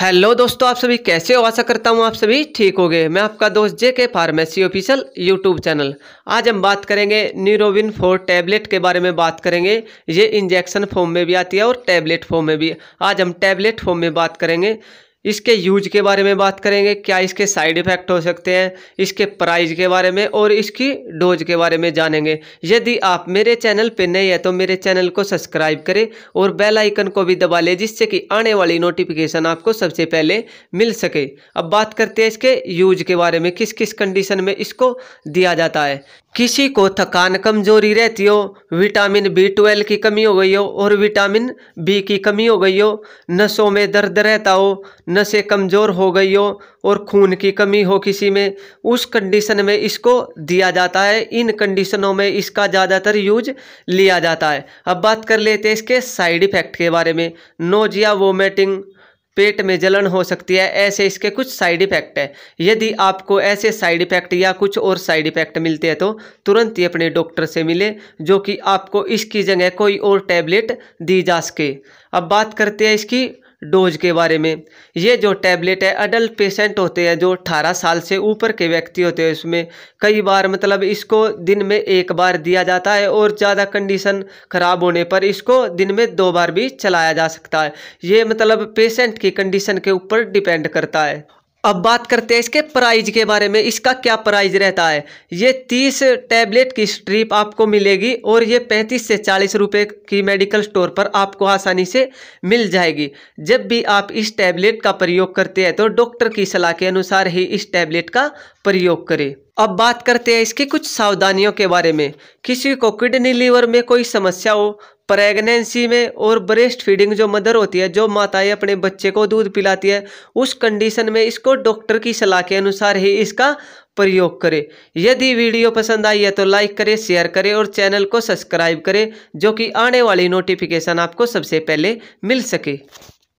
hello दोस्तों आप सभी कैसे हो आशा करता हूँ आप सभी ठीक हो गए मैं आपका दोस्त जे के फार्मेसी ऑफिशियल यूट्यूब चैनल आज हम बात करेंगे न्यूरोविन फोर टैबलेट के बारे में बात करेंगे ये इंजेक्शन फॉर्म में भी आती है और टैबलेट फॉर्म में भी आज हम टैबलेट फॉर्म में बात करेंगे इसके यूज के बारे में बात करेंगे क्या इसके साइड इफ़ेक्ट हो सकते हैं इसके प्राइस के बारे में और इसकी डोज के बारे में जानेंगे यदि आप मेरे चैनल पर नए हैं तो मेरे चैनल को सब्सक्राइब करें और बेल आइकन को भी दबा लें जिससे कि आने वाली नोटिफिकेशन आपको सबसे पहले मिल सके अब बात करते हैं इसके यूज के बारे में किस किस कंडीशन में इसको दिया जाता है किसी को थकान कमजोरी रहती हो विटामिन बी ट्वेल्व की कमी हो गई हो और विटामिन बी की कमी हो गई हो नसों में दर्द रहता हो न नसें कमज़ोर हो गई हो और खून की कमी हो किसी में उस कंडीशन में इसको दिया जाता है इन कंडीशनों में इसका ज़्यादातर यूज लिया जाता है अब बात कर लेते हैं इसके साइड इफ़ेक्ट के बारे में नोजिया वोमेटिंग पेट में जलन हो सकती है ऐसे इसके कुछ साइड इफ़ेक्ट है यदि आपको ऐसे साइड इफ़ेक्ट या कुछ और साइड इफ़ेक्ट मिलते हैं तो तुरंत ही अपने डॉक्टर से मिले जो कि आपको इसकी जगह कोई और टैबलेट दी जा सके अब बात करते हैं इसकी डोज के बारे में ये जो टैबलेट है अडल्ट पेशेंट होते हैं जो 18 साल से ऊपर के व्यक्ति होते हैं उसमें कई बार मतलब इसको दिन में एक बार दिया जाता है और ज़्यादा कंडीशन ख़राब होने पर इसको दिन में दो बार भी चलाया जा सकता है ये मतलब पेशेंट की कंडीशन के ऊपर डिपेंड करता है अब बात करते हैं इसके प्राइस के बारे में इसका क्या प्राइस रहता है ये तीस टैबलेट की स्ट्रिप आपको मिलेगी और ये पैंतीस से चालीस रुपए की मेडिकल स्टोर पर आपको आसानी से मिल जाएगी जब भी आप इस टैबलेट का प्रयोग करते हैं तो डॉक्टर की सलाह के अनुसार ही इस टैबलेट का प्रयोग करें अब बात करते हैं इसकी कुछ सावधानियों के बारे में किसी को किडनी लीवर में कोई समस्या हो प्रेगनेंसी में और ब्रेस्ट फीडिंग जो मदर होती है जो माताएं अपने बच्चे को दूध पिलाती है उस कंडीशन में इसको डॉक्टर की सलाह के अनुसार ही इसका प्रयोग करें यदि वीडियो पसंद आई है तो लाइक करें शेयर करें और चैनल को सब्सक्राइब करें जो कि आने वाली नोटिफिकेशन आपको सबसे पहले मिल सके